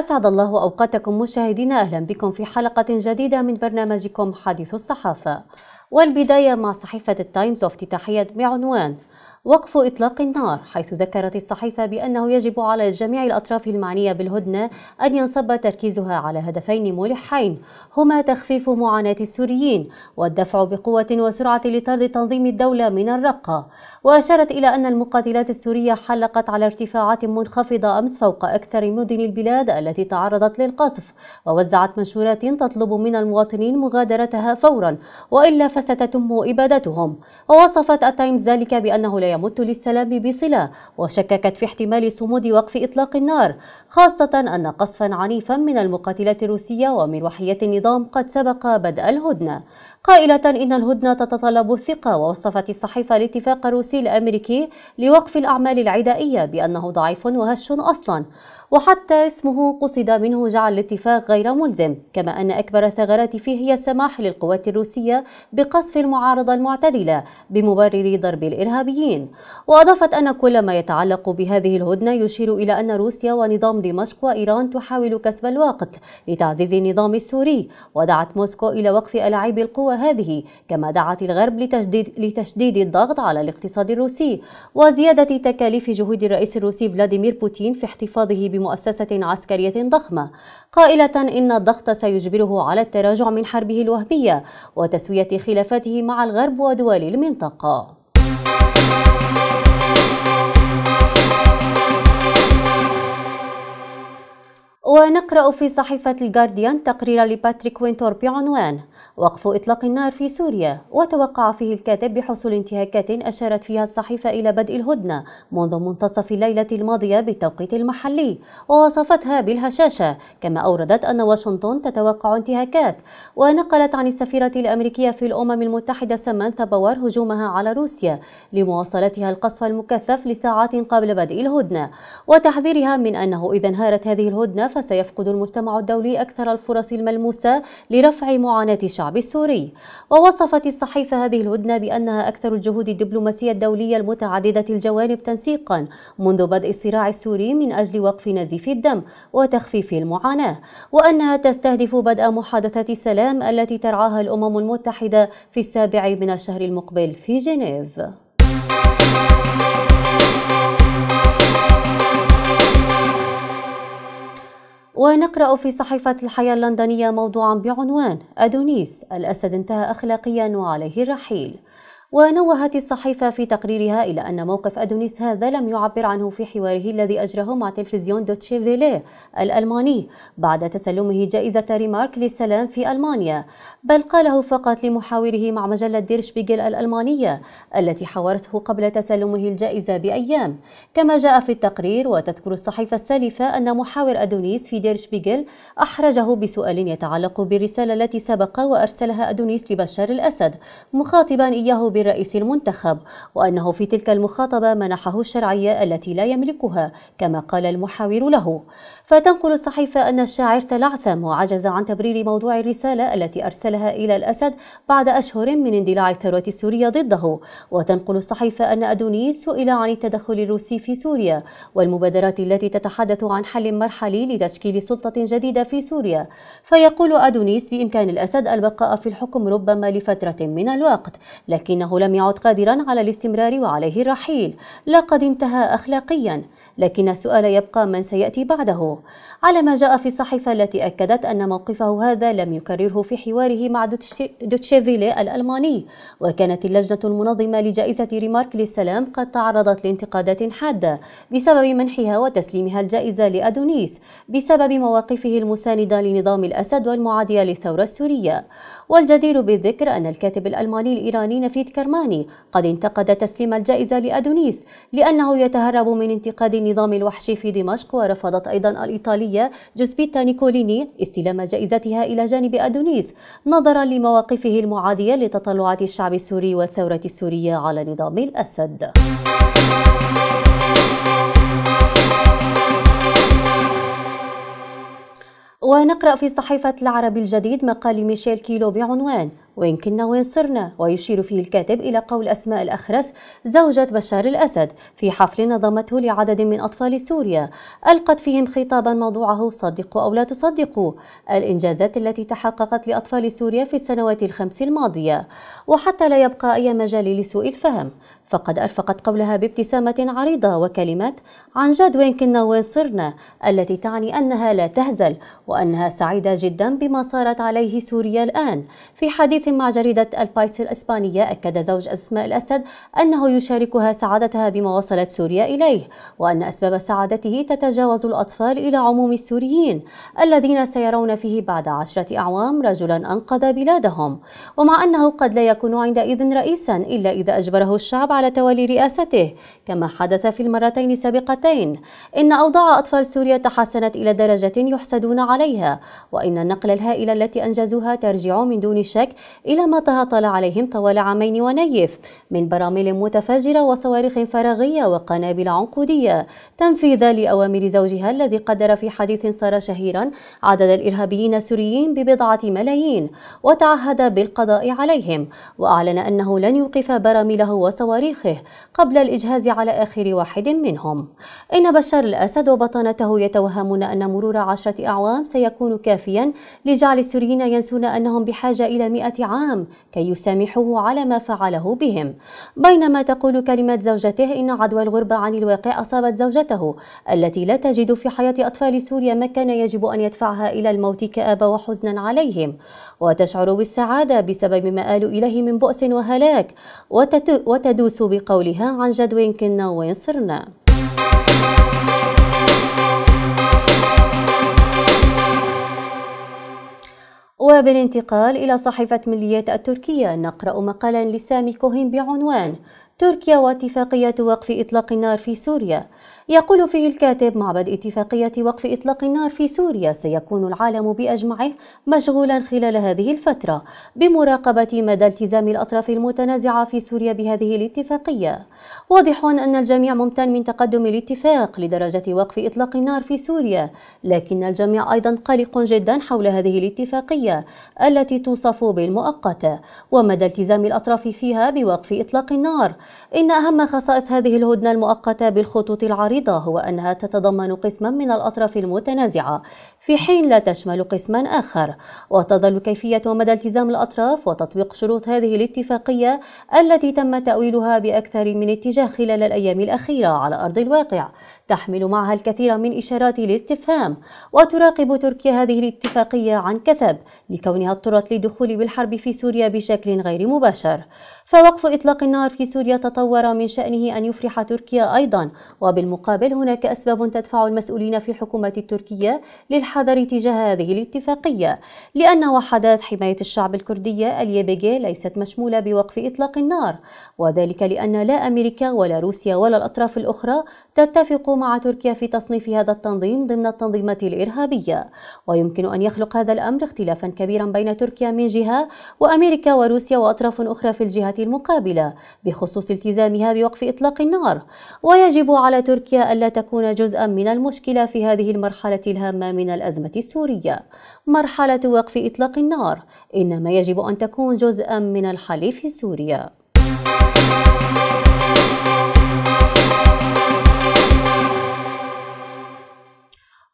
أسعد الله أوقاتكم مشاهدينا أهلا بكم في حلقة جديدة من برنامجكم حديث الصحافة والبداية مع صحيفة التايمز وافتتاحية بعنوان وقف إطلاق النار حيث ذكرت الصحيفة بأنه يجب على جميع الأطراف المعنية بالهدنة أن ينصب تركيزها على هدفين ملحين هما تخفيف معاناة السوريين والدفع بقوة وسرعة لطرد تنظيم الدولة من الرقة وأشارت إلى أن المقاتلات السورية حلقت على ارتفاعات منخفضة أمس فوق أكثر مدن البلاد التي تعرضت للقصف ووزعت منشورات تطلب من المواطنين مغادرتها فورا وإلا فستتم إبادتهم ووصفت التايمز ذلك بأنه لا يمت للسلام بصلة وشككت في احتمال صمود وقف إطلاق النار خاصة أن قصفا عنيفا من المقاتلات الروسية ومن وحية النظام قد سبق بدء الهدنة قائلة إن الهدنة تتطلب الثقة ووصفت الصحيفة الاتفاق الروسي الأمريكي لوقف الأعمال العدائية بأنه ضعيف وهش أصلا وحتى اسمه قصد منه جعل الاتفاق غير ملزم كما أن أكبر الثغرات فيه هي السماح للقوات الروسية بقصف المعارضة المعتدلة بمبرر ضرب الإرهابيين وأضافت أن كل ما يتعلق بهذه الهدنة يشير إلى أن روسيا ونظام دمشق وإيران تحاول كسب الوقت لتعزيز النظام السوري ودعت موسكو إلى وقف ألاعيب القوى هذه كما دعت الغرب لتشديد, لتشديد الضغط على الاقتصاد الروسي وزيادة تكاليف جهود الرئيس الروسي فلاديمير بوتين في احتفاظه بمؤسسة عسكرية ضخمة قائلة إن الضغط سيجبره على التراجع من حربه الوهمية وتسوية خلافاته مع الغرب ودول المنطقة ونقرأ في صحيفة الجارديان تقريرا لباتريك وينتور بعنوان وقف إطلاق النار في سوريا وتوقع فيه الكاتب بحصول انتهاكات أشارت فيها الصحيفة إلى بدء الهدنة منذ منتصف الليلة الماضية بالتوقيت المحلي ووصفتها بالهشاشة كما أوردت أن واشنطن تتوقع انتهاكات ونقلت عن السفيرة الأمريكية في الأمم المتحدة سمانثا باور هجومها على روسيا لمواصلتها القصف المكثف لساعات قبل بدء الهدنة وتحذيرها من أنه إذا انهارت هذه الهدنة فسيفقد المجتمع الدولي أكثر الفرص الملموسة لرفع معاناة الشعب السوري ووصفت الصحيفة هذه الهدنة بأنها أكثر الجهود الدبلوماسية الدولية المتعددة الجوانب تنسيقا منذ بدء الصراع السوري من أجل وقف نزيف الدم وتخفيف المعاناة وأنها تستهدف بدء محادثة السلام التي ترعاها الأمم المتحدة في السابع من الشهر المقبل في جنيف ونقرأ في صحيفة الحياة اللندنية موضوعا بعنوان أدونيس الأسد انتهى أخلاقيا وعليه الرحيل ونوهت الصحيفة في تقريرها إلى أن موقف أدونيس هذا لم يعبر عنه في حواره الذي أجراه مع تلفزيون دوتشي فيلي الألماني بعد تسلمه جائزة ريمارك للسلام في ألمانيا بل قاله فقط لمحاوره مع مجلة ديرش بيجل الألمانية التي حاورته قبل تسلمه الجائزة بأيام كما جاء في التقرير وتذكر الصحيفة السالفة أن محاور أدونيس في ديرش بيجل أحرجه بسؤال يتعلق بالرسالة التي سبق وأرسلها أدونيس لبشار الأسد مخاطبا إياه بالرئيس المنتخب وأنه في تلك المخاطبة منحه الشرعية التي لا يملكها كما قال المحاور له فتنقل الصحيفة أن الشاعر تلعثم وعجز عن تبرير موضوع الرسالة التي أرسلها إلى الأسد بعد أشهر من اندلاع الثورة السورية ضده وتنقل الصحيفة أن أدونيس سئل عن التدخل الروسي في سوريا والمبادرات التي تتحدث عن حل مرحلي لتشكيل سلطة جديدة في سوريا فيقول أدونيس بإمكان الأسد البقاء في الحكم ربما لفترة من الوقت لكنه أنه لم يعد قادرا على الاستمرار وعليه الرحيل لقد انتهى أخلاقيا لكن السؤال يبقى من سيأتي بعده على ما جاء في الصحيفة التي أكدت أن موقفه هذا لم يكرره في حواره مع دوتشيفيلي الألماني وكانت اللجنة المنظمة لجائزة ريمارك للسلام قد تعرضت لانتقادات حادة بسبب منحها وتسليمها الجائزة لأدونيس بسبب مواقفه المساندة لنظام الأسد والمعادية للثورة السورية والجدير بالذكر أن الكاتب الألماني الإيراني نفيد الكرماني قد انتقد تسليم الجائزة لأدونيس لأنه يتهرب من انتقاد النظام الوحشي في دمشق ورفضت أيضا الإيطالية جوزبيتا نيكوليني استلام جائزتها إلى جانب أدونيس نظرا لمواقفه المعادية لتطلعات الشعب السوري والثورة السورية على نظام الأسد. ونقرأ في صحيفة العرب الجديد مقال ميشيل كيلو بعنوان وإن كنا وين صرنا ويشير فيه الكاتب إلى قول أسماء الأخرس زوجة بشار الأسد في حفل نظمته لعدد من أطفال سوريا ألقت فيهم خطابا موضوعه صدقوا أو لا تصدقوا الإنجازات التي تحققت لأطفال سوريا في السنوات الخمس الماضية وحتى لا يبقى أي مجال لسوء الفهم فقد أرفقت قولها بابتسامة عريضة وكلمات عن جد وين كنا وين صرنا التي تعني أنها لا تهزل وأنها سعيدة جدا بما صارت عليه سوريا الآن في حديث مع جريدة البايس الإسبانية أكد زوج أسماء الأسد أنه يشاركها سعادتها بما وصلت سوريا إليه وأن أسباب سعادته تتجاوز الأطفال إلى عموم السوريين الذين سيرون فيه بعد عشرة أعوام رجلا أنقذ بلادهم ومع أنه قد لا يكون عندئذ رئيسا إلا إذا أجبره الشعب على تولي رئاسته كما حدث في المرتين السابقتين إن أوضاع أطفال سوريا تحسنت إلى درجة يحسدون عليها وإن النقلة الهائلة التي أنجزوها ترجع من دون شك إلى ما تهطل عليهم طوال عامين ونيف من براميل متفجرة وصواريخ فراغية وقنابل عنقودية تنفيذا لأوامر زوجها الذي قدر في حديث صار شهيرا عدد الإرهابيين السوريين ببضعة ملايين وتعهد بالقضاء عليهم وأعلن أنه لن يوقف برامله وصواريخه قبل الإجهاز على آخر واحد منهم إن بشار الأسد وبطانته يتوهمون أن مرور عشرة أعوام سيكون كافيا لجعل السوريين ينسون أنهم بحاجة إلى مئة عام كي يسامحوه على ما فعله بهم بينما تقول كلمة زوجته إن عدوى الغربة عن الواقع أصابت زوجته التي لا تجد في حياة أطفال سوريا ما كان يجب أن يدفعها إلى الموت كآبة وحزنا عليهم وتشعر بالسعادة بسبب ما آلوا إليه من بؤس وهلاك وتدوس بقولها عن جدو كنا وينصرنا وبالانتقال إلى صحيفة ملية التركية نقرأ مقالا لسامي كوهين بعنوان تركيا واتفاقية وقف إطلاق النار في سوريا يقول فيه الكاتب مع بدء اتفاقية وقف إطلاق النار في سوريا سيكون العالم بأجمعه مشغولا خلال هذه الفترة بمراقبة مدى التزام الأطراف المتنازعة في سوريا بهذه الاتفاقية واضح أن الجميع ممتن من تقدم الاتفاق لدرجة وقف إطلاق النار في سوريا لكن الجميع أيضا قلق جدا حول هذه الاتفاقية التي توصف بالمؤقتة ومدى التزام الأطراف فيها بوقف إطلاق النار إن أهم خصائص هذه الهدنة المؤقتة بالخطوط العريضة هو أنها تتضمن قسما من الأطراف المتنازعة في حين لا تشمل قسما آخر وتظل كيفية ومدى التزام الأطراف وتطبيق شروط هذه الاتفاقية التي تم تأويلها بأكثر من اتجاه خلال الأيام الأخيرة على أرض الواقع تحمل معها الكثير من إشارات الاستفهام وتراقب تركيا هذه الاتفاقية عن كثب لكونها اضطرت للدخول بالحرب في سوريا بشكل غير مباشر فوقف إطلاق النار في سوريا يتطور من شأنه أن يفرح تركيا أيضا وبالمقابل هناك أسباب تدفع المسؤولين في الحكومة التركية للحذر تجاه هذه الاتفاقية لأن وحدات حماية الشعب الكردية اليابيجي ليست مشمولة بوقف إطلاق النار وذلك لأن لا أمريكا ولا روسيا ولا الأطراف الأخرى تتفق مع تركيا في تصنيف هذا التنظيم ضمن التنظيمات الإرهابية ويمكن أن يخلق هذا الأمر اختلافا كبيرا بين تركيا من جهة وأمريكا وروسيا وأطراف أخرى في الجهة المقابلة بخصوص التزامها بوقف إطلاق النار ويجب على تركيا ألا تكون جزءا من المشكلة في هذه المرحلة الهامة من الأزمة السورية مرحلة وقف إطلاق النار إنما يجب أن تكون جزءا من الحل في سوريا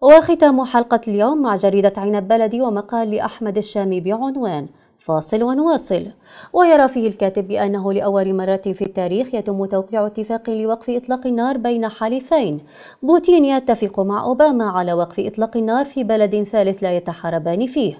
وختام حلقة اليوم مع جريدة عنب بلدي ومقال لأحمد الشامي بعنوان فاصل ونواصل ويرى فيه الكاتب بأنه لأول مرة في التاريخ يتم توقيع اتفاق لوقف إطلاق النار بين حليفين بوتين يتفق مع أوباما على وقف إطلاق النار في بلد ثالث لا يتحاربان فيه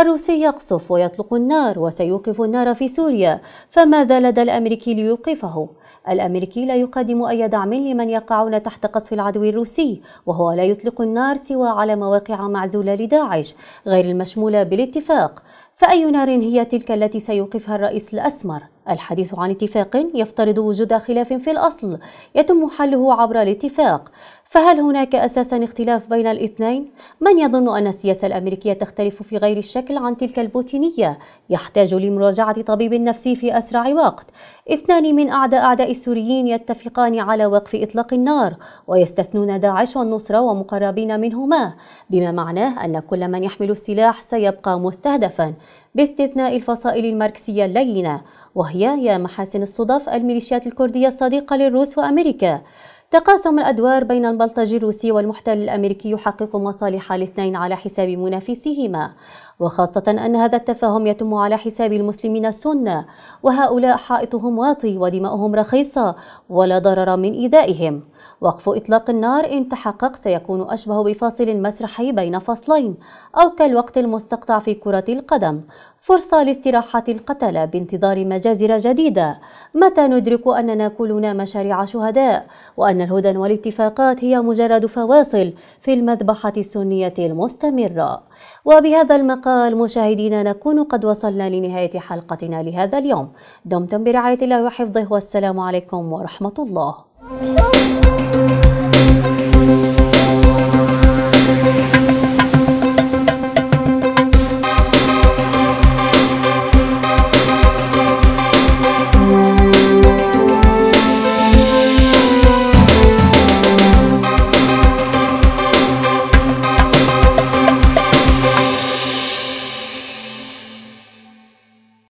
الروسي يقصف ويطلق النار وسيوقف النار في سوريا فماذا لدى الأمريكي ليوقفه؟ الأمريكي لا يقدم أي دعم لمن يقعون تحت قصف العدو الروسي وهو لا يطلق النار سوى على مواقع معزولة لداعش غير المشمولة بالاتفاق فأي نار هي تلك التي سيوقفها الرئيس الأسمر؟ الحديث عن اتفاق يفترض وجود خلاف في الأصل يتم حله عبر الاتفاق فهل هناك أساسا اختلاف بين الاثنين؟ من يظن أن السياسة الأمريكية تختلف في غير الشكل عن تلك البوتينية يحتاج لمراجعة طبيب نفسي في أسرع وقت اثنان من أعداء أعداء السوريين يتفقان على وقف إطلاق النار ويستثنون داعش والنصرة ومقربين منهما بما معناه أن كل من يحمل السلاح سيبقى مستهدفا باستثناء الفصائل الماركسية اللينة وهي يا محاسن الصدف الميليشيات الكردية الصديقة للروس وأمريكا تقاسم الأدوار بين البلطجي الروسي والمحتل الأمريكي يحقق مصالح الاثنين على حساب منافسيهما وخاصة أن هذا التفاهم يتم على حساب المسلمين السنة وهؤلاء حائطهم واطي ودماؤهم رخيصة ولا ضرر من إيذائهم وقف إطلاق النار إن تحقق سيكون أشبه بفاصل مسرحي بين فصلين أو كالوقت المستقطع في كرة القدم فرصة لاستراحة القتلة بانتظار مجازر جديدة متى ندرك أننا كلنا مشاريع شهداء وأن أن الهدن والاتفاقات هي مجرد فواصل في المذبحة السنية المستمرة وبهذا المقال مشاهدينا نكون قد وصلنا لنهاية حلقتنا لهذا اليوم دمتم برعاية الله وحفظه والسلام عليكم ورحمة الله